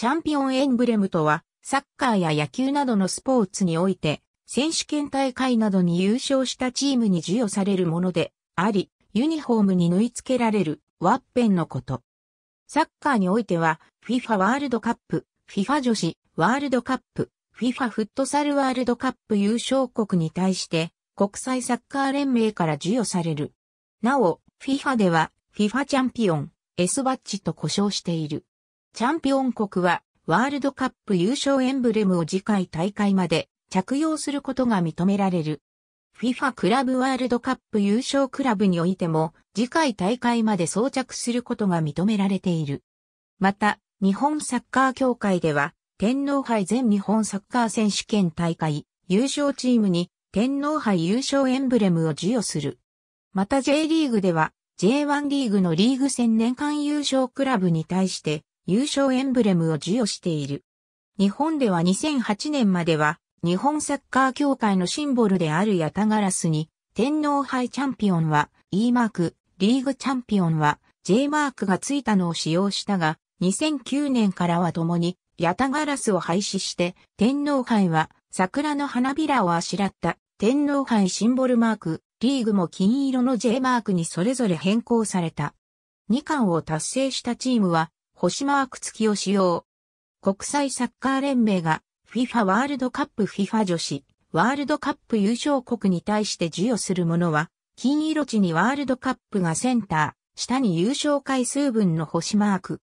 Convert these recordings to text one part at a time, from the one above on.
チャンピオンエンブレムとは、サッカーや野球などのスポーツにおいて、選手権大会などに優勝したチームに授与されるもので、あり、ユニフォームに縫い付けられるワッペンのこと。サッカーにおいては、FIFA ワールドカップ、FIFA 女子ワールドカップ、FIFA フットサルワールドカップ優勝国に対して、国際サッカー連盟から授与される。なお、FIFA では、FIFA チャンピオン、S バッジと呼称している。チャンピオン国はワールドカップ優勝エンブレムを次回大会まで着用することが認められる。FIFA クラブワールドカップ優勝クラブにおいても次回大会まで装着することが認められている。また、日本サッカー協会では天皇杯全日本サッカー選手権大会優勝チームに天皇杯優勝エンブレムを授与する。また J リーグでは J1 リーグのリーグ戦年間優勝クラブに対して優勝エンブレムを授与している。日本では2008年までは、日本サッカー協会のシンボルであるヤタガラスに、天皇杯チャンピオンは E マーク、リーグチャンピオンは J マークがついたのを使用したが、2009年からは共に、ヤタガラスを廃止して、天皇杯は桜の花びらをあしらった天皇杯シンボルマーク、リーグも金色の J マークにそれぞれ変更された。2冠を達成したチームは星マーク付きを使用。国際サッカー連盟が FIFA ワールドカップ FIFA 女子ワールドカップ優勝国に対して授与するものは、金色地にワールドカップがセンター、下に優勝回数分の星マーク。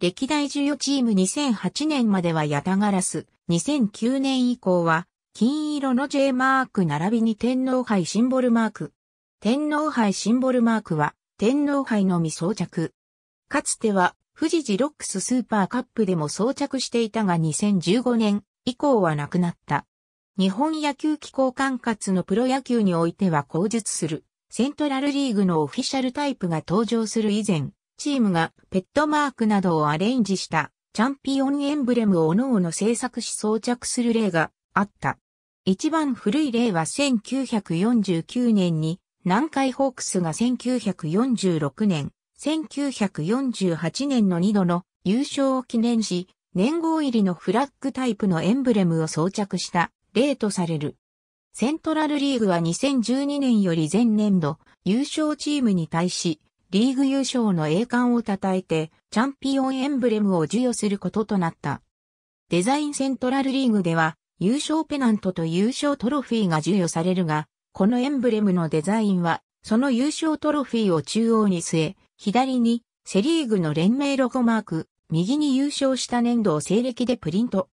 歴代授与チーム2008年まではヤタガラス、2009年以降は、金色の J マーク並びに天皇杯シンボルマーク。天皇杯シンボルマークは、天皇杯のみ装着。かつては、富士ジロックススーパーカップでも装着していたが2015年以降はなくなった。日本野球機構管轄のプロ野球においては口述する。セントラルリーグのオフィシャルタイプが登場する以前、チームがペットマークなどをアレンジしたチャンピオンエンブレムを各々制作し装着する例があった。一番古い例は1949年に南海ホークスが1946年1948年の2度の優勝を記念し、年号入りのフラッグタイプのエンブレムを装着した例とされる。セントラルリーグは2012年より前年度優勝チームに対し、リーグ優勝の栄冠を称えて、チャンピオンエンブレムを授与することとなった。デザインセントラルリーグでは、優勝ペナントと優勝トロフィーが授与されるが、このエンブレムのデザインは、その優勝トロフィーを中央に据え、左にセリーグの連名ロゴマーク、右に優勝した年度を西暦でプリント。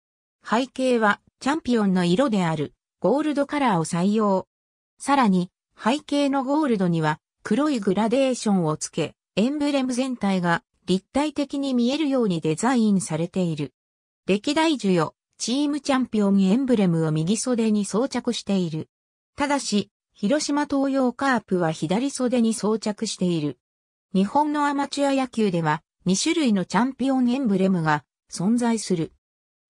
背景はチャンピオンの色であるゴールドカラーを採用。さらに背景のゴールドには黒いグラデーションをつけ、エンブレム全体が立体的に見えるようにデザインされている。歴代授与、チームチャンピオンエンブレムを右袖に装着している。ただし、広島東洋カープは左袖に装着している。日本のアマチュア野球では2種類のチャンピオンエンブレムが存在する。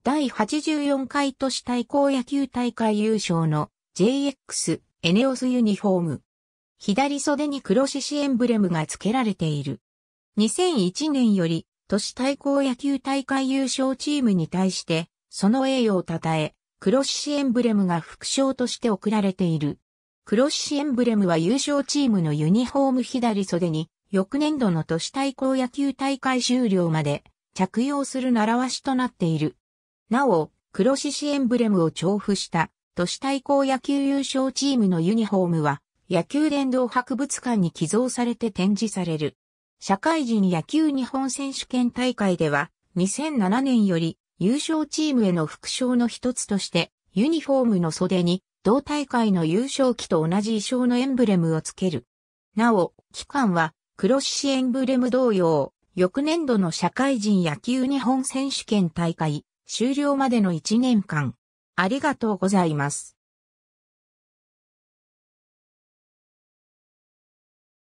第84回都市対抗野球大会優勝の JX エネオスユニフォーム。左袖に黒獅子エンブレムが付けられている。2001年より都市対抗野球大会優勝チームに対して、その栄誉を称え、黒獅子エンブレムが副賞として贈られている。黒獅子エンブレムは優勝チームのユニフォーム左袖に翌年度の都市対抗野球大会終了まで着用する習わしとなっている。なお、黒獅子エンブレムを調布した都市対抗野球優勝チームのユニフォームは野球殿堂博物館に寄贈されて展示される。社会人野球日本選手権大会では2007年より優勝チームへの副賞の一つとしてユニフォームの袖に同大会の優勝旗と同じ衣装のエンブレムをつける。なお、期間は黒獅エンブレム同様、翌年度の社会人野球日本選手権大会終了までの1年間、ありがとうございます。